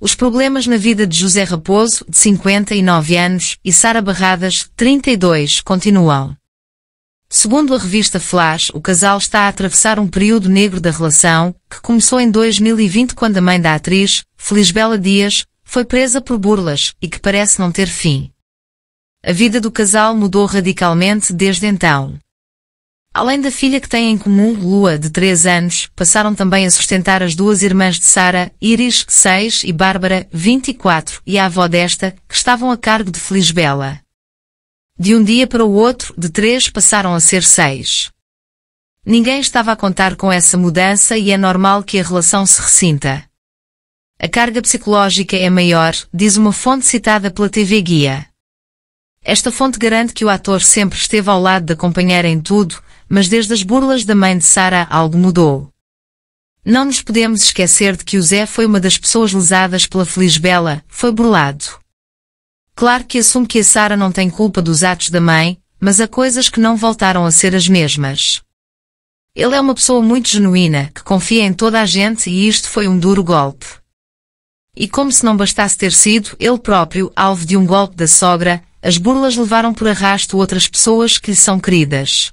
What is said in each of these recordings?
Os problemas na vida de José Raposo, de 59 anos, e Sara Barradas, 32, continuam. Segundo a revista Flash, o casal está a atravessar um período negro da relação, que começou em 2020 quando a mãe da atriz, Bela Dias, foi presa por burlas e que parece não ter fim. A vida do casal mudou radicalmente desde então. Além da filha que têm em comum Lua, de 3 anos, passaram também a sustentar as duas irmãs de Sara, Iris, 6 e Bárbara, 24, e a avó desta, que estavam a cargo de Bela. De um dia para o outro, de 3 passaram a ser 6. Ninguém estava a contar com essa mudança e é normal que a relação se ressinta. A carga psicológica é maior, diz uma fonte citada pela TV Guia. Esta fonte garante que o ator sempre esteve ao lado da companheira em tudo, mas desde as burlas da mãe de Sara algo mudou. Não nos podemos esquecer de que o Zé foi uma das pessoas lesadas pela Feliz Bela, foi burlado. Claro que assume que a Sara não tem culpa dos atos da mãe, mas há coisas que não voltaram a ser as mesmas. Ele é uma pessoa muito genuína, que confia em toda a gente e isto foi um duro golpe. E como se não bastasse ter sido, ele próprio, alvo de um golpe da sogra, as burlas levaram por arrasto outras pessoas que lhe são queridas.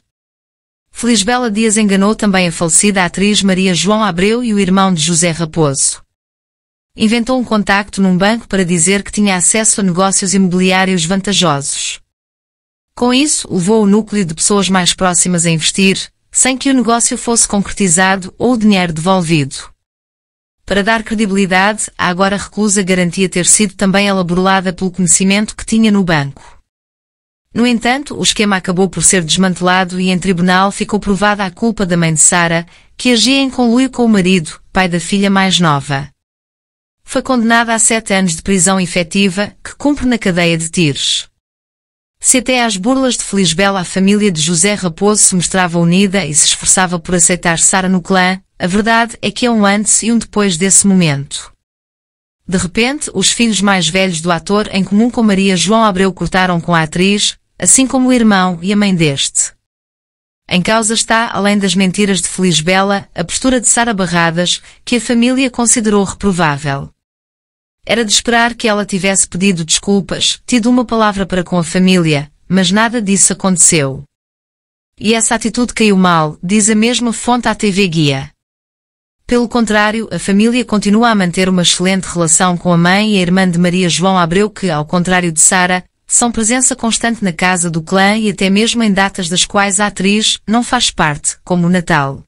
Bela Dias enganou também a falecida atriz Maria João Abreu e o irmão de José Raposo. Inventou um contacto num banco para dizer que tinha acesso a negócios imobiliários vantajosos. Com isso, levou o núcleo de pessoas mais próximas a investir, sem que o negócio fosse concretizado ou o dinheiro devolvido. Para dar credibilidade, a agora reclusa garantia ter sido também elaborada pelo conhecimento que tinha no banco. No entanto, o esquema acabou por ser desmantelado e em tribunal ficou provada a culpa da mãe de Sara, que agia em conluio com o marido, pai da filha mais nova. Foi condenada a sete anos de prisão efetiva, que cumpre na cadeia de tiros. Se até às burlas de Bela a família de José Raposo se mostrava unida e se esforçava por aceitar Sara no clã, a verdade é que é um antes e um depois desse momento. De repente, os filhos mais velhos do ator em comum com Maria João Abreu cortaram com a atriz, assim como o irmão e a mãe deste. Em causa está, além das mentiras de Feliz Bela, a postura de Sara Barradas, que a família considerou reprovável. Era de esperar que ela tivesse pedido desculpas, tido uma palavra para com a família, mas nada disso aconteceu. E essa atitude caiu mal, diz a mesma fonte à TV Guia. Pelo contrário, a família continua a manter uma excelente relação com a mãe e a irmã de Maria João Abreu que, ao contrário de Sara, são presença constante na casa do clã e até mesmo em datas das quais a atriz não faz parte, como o Natal.